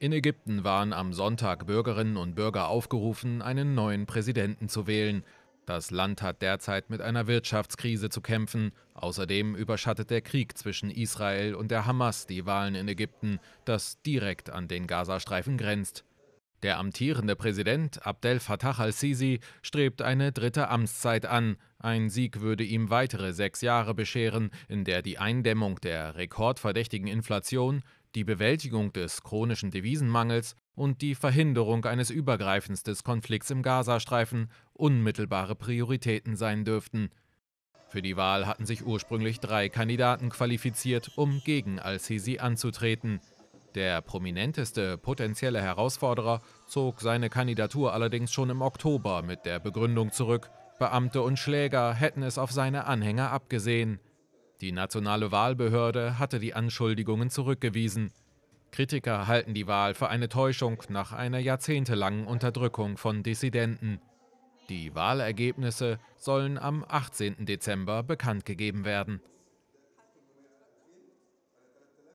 In Ägypten waren am Sonntag Bürgerinnen und Bürger aufgerufen, einen neuen Präsidenten zu wählen. Das Land hat derzeit mit einer Wirtschaftskrise zu kämpfen. Außerdem überschattet der Krieg zwischen Israel und der Hamas die Wahlen in Ägypten, das direkt an den Gazastreifen grenzt. Der amtierende Präsident Abdel Fattah al-Sisi strebt eine dritte Amtszeit an. Ein Sieg würde ihm weitere sechs Jahre bescheren, in der die Eindämmung der rekordverdächtigen Inflation, die Bewältigung des chronischen Devisenmangels und die Verhinderung eines Übergreifens des Konflikts im Gazastreifen unmittelbare Prioritäten sein dürften. Für die Wahl hatten sich ursprünglich drei Kandidaten qualifiziert, um gegen Al-Sisi anzutreten. Der prominenteste potenzielle Herausforderer zog seine Kandidatur allerdings schon im Oktober mit der Begründung zurück, Beamte und Schläger hätten es auf seine Anhänger abgesehen. Die nationale Wahlbehörde hatte die Anschuldigungen zurückgewiesen. Kritiker halten die Wahl für eine Täuschung nach einer jahrzehntelangen Unterdrückung von Dissidenten. Die Wahlergebnisse sollen am 18. Dezember bekannt gegeben werden.